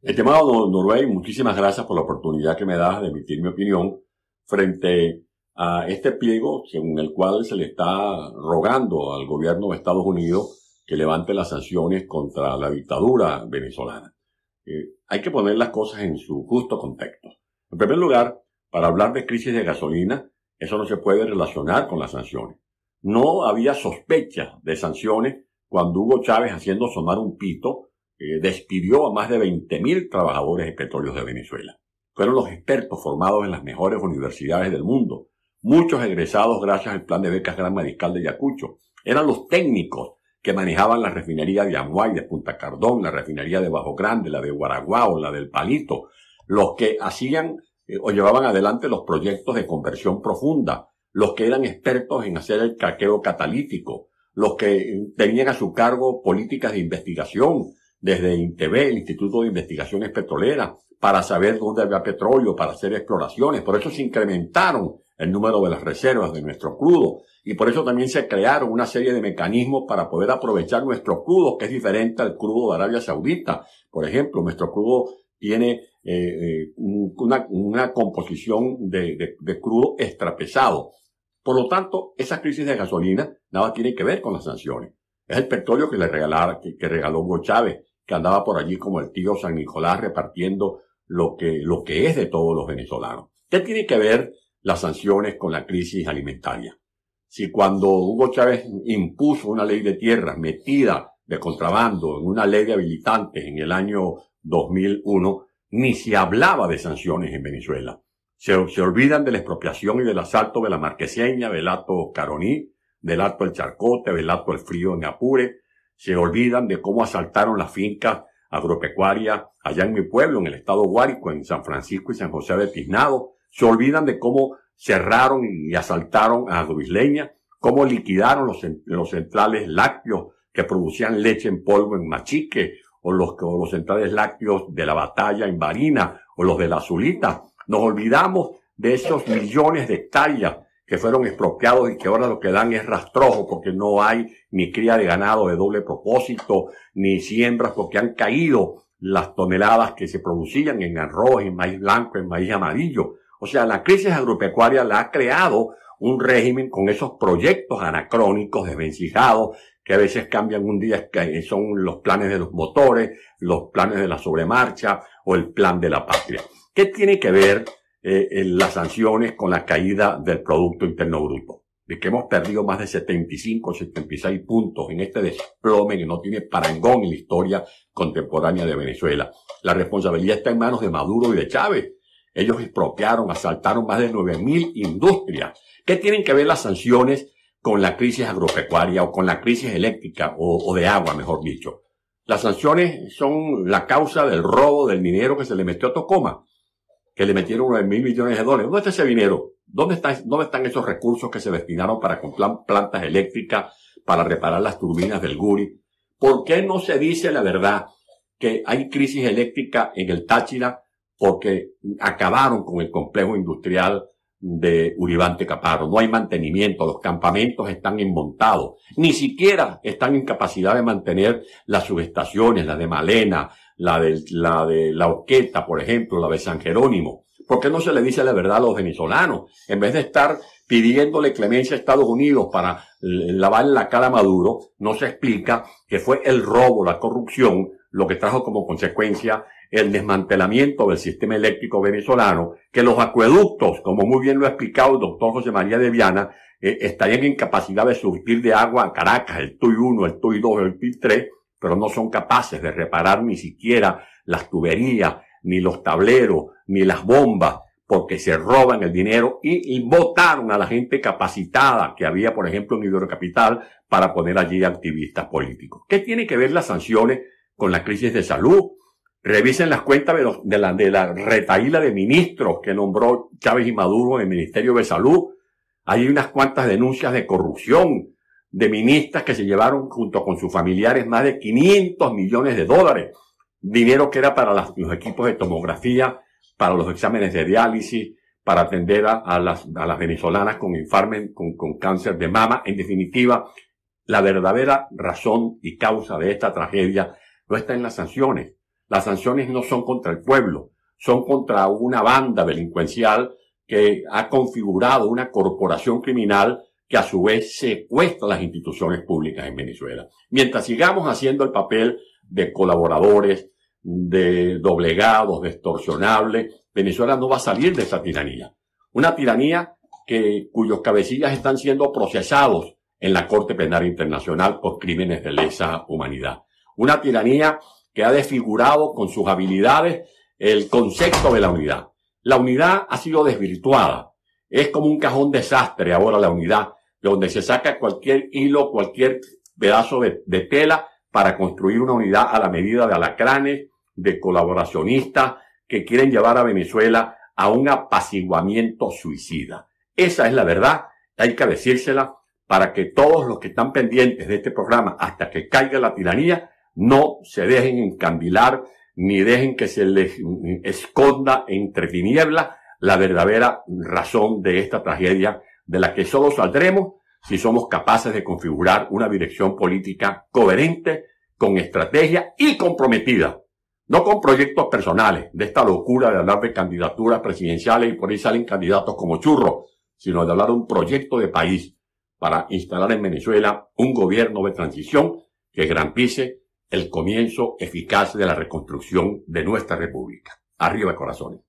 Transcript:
Estimado temado muchísimas gracias por la oportunidad que me das de emitir mi opinión frente a este pliego según el cual se le está rogando al gobierno de Estados Unidos que levante las sanciones contra la dictadura venezolana. Eh, hay que poner las cosas en su justo contexto. En primer lugar, para hablar de crisis de gasolina, eso no se puede relacionar con las sanciones. No había sospecha de sanciones cuando Hugo Chávez haciendo sonar un pito eh, despidió a más de 20.000 trabajadores de petróleos de Venezuela. Fueron los expertos formados en las mejores universidades del mundo, muchos egresados gracias al plan de becas Gran Mariscal de Yacucho. Eran los técnicos que manejaban la refinería de Amuay, de Punta Cardón, la refinería de Bajo Grande, la de Guaraguao, la del Palito, los que hacían eh, o llevaban adelante los proyectos de conversión profunda, los que eran expertos en hacer el caqueo catalítico, los que eh, tenían a su cargo políticas de investigación, desde INTV, el Instituto de Investigaciones Petroleras, para saber dónde había petróleo, para hacer exploraciones. Por eso se incrementaron el número de las reservas de nuestro crudo. Y por eso también se crearon una serie de mecanismos para poder aprovechar nuestro crudo, que es diferente al crudo de Arabia Saudita. Por ejemplo, nuestro crudo tiene eh, eh, una, composición de, crudo extrapesado. Por lo tanto, esa crisis de gasolina nada tiene que ver con las sanciones. Es el petróleo que le regalara, que regaló Hugo Chávez que andaba por allí como el tío San Nicolás repartiendo lo que, lo que es de todos los venezolanos. ¿Qué tiene que ver las sanciones con la crisis alimentaria? Si cuando Hugo Chávez impuso una ley de tierras metida de contrabando en una ley de habilitantes en el año 2001, ni se hablaba de sanciones en Venezuela. Se, se, olvidan de la expropiación y del asalto de la Marqueseña, del acto Caroní, del acto El Charcote, del acto El Frío en Apure, se olvidan de cómo asaltaron las fincas agropecuarias allá en mi pueblo, en el estado Guárico, en San Francisco y San José de Tiznado. Se olvidan de cómo cerraron y asaltaron a Duisleña. cómo liquidaron los, centrales lácteos que producían leche en polvo en Machique, o los, los centrales lácteos de la batalla en Barina, o los de la Zulita. Nos olvidamos de esos millones de hectáreas que fueron expropiados y que ahora lo que dan es rastrojo porque no hay ni cría de ganado de doble propósito, ni siembras porque han caído las toneladas que se producían en arroz, en maíz blanco, en maíz amarillo. O sea, la crisis agropecuaria la ha creado un régimen con esos proyectos anacrónicos, desvencijados, que a veces cambian un día, son los planes de los motores, los planes de la sobremarcha o el plan de la patria. ¿Qué tiene que ver eh, las sanciones con la caída del Producto Interno Bruto, de que hemos perdido más de 75 76 puntos en este desplome que no tiene parangón en la historia contemporánea de Venezuela. La responsabilidad está en manos de Maduro y de Chávez. Ellos expropiaron, asaltaron más de 9.000 industrias. ¿Qué tienen que ver las sanciones con la crisis agropecuaria o con la crisis eléctrica o, o de agua, mejor dicho? Las sanciones son la causa del robo del dinero que se le metió a Tocoma que le metieron 9 mil millones de dólares. ¿Dónde está ese dinero? ¿Dónde, están esos recursos que se destinaron para comprar plantas eléctricas, para reparar las turbinas del Guri? ¿Por qué no se dice la verdad que hay crisis eléctrica en el Táchira porque acabaron con el complejo industrial de Uribante caparo No hay mantenimiento, los campamentos están inmontados, ni siquiera están en capacidad de mantener las subestaciones, las de Malena, la de la, de la por ejemplo, la de San Jerónimo. ¿Por qué no se le dice la verdad a los venezolanos? En vez de estar pidiéndole clemencia a Estados Unidos para lavar la cara a Maduro, no se explica que fue el robo, la corrupción, lo que trajo como consecuencia el desmantelamiento del sistema eléctrico venezolano, que los acueductos, como muy bien lo ha explicado el doctor José María de Viana, eh, estarían en capacidad de surtir de agua a Caracas, el TUI 1, el TUI 2, el TUI 3, pero no son capaces de reparar ni siquiera las tuberías, ni los tableros, ni las bombas, porque se roban el dinero y, votaron a la gente capacitada que había, por ejemplo, en Hidrocapital para poner allí activistas políticos. ¿Qué tiene que ver las sanciones con la crisis de salud? Revisen las cuentas de, la, de la retaíla de ministros que nombró Chávez y Maduro en el Ministerio de Salud. Hay unas cuantas denuncias de corrupción de ministras que se llevaron junto con sus familiares más de 500 millones de dólares, dinero que era para los equipos de tomografía, para los exámenes de diálisis, para atender a, las, a las, venezolanas con infarmen, con cáncer de mama. En definitiva, la verdadera razón y causa de esta tragedia no está en las sanciones. Las sanciones no son contra el pueblo, son contra una banda delincuencial que ha configurado una corporación criminal que a su vez secuestra las instituciones públicas en Venezuela. Mientras sigamos haciendo el papel de colaboradores, de doblegados, de extorsionables, Venezuela no va a salir de esa tiranía. Una tiranía que, cuyos cabecillas están siendo procesados en la Corte Penal Internacional por crímenes de lesa humanidad. Una tiranía que ha desfigurado con sus habilidades el concepto de la unidad. La unidad ha sido desvirtuada. Es como un cajón desastre ahora la unidad donde se saca cualquier hilo, cualquier pedazo de, tela para construir una unidad a la medida de alacranes, de colaboracionistas que quieren llevar a Venezuela a un apaciguamiento suicida. Esa es la verdad, hay que decírsela para que todos los que están pendientes de este programa hasta que caiga la tiranía no se dejen encandilar ni dejen que se les esconda entre tinieblas la verdadera razón de esta tragedia de la que solo saldremos si somos capaces de configurar una dirección política coherente, con estrategia y comprometida. No con proyectos personales, de esta locura de hablar de candidaturas presidenciales y por ahí salen candidatos como churros, sino de hablar de un proyecto de país para instalar en Venezuela un gobierno de transición que garantice el comienzo eficaz de la reconstrucción de nuestra república. Arriba corazones.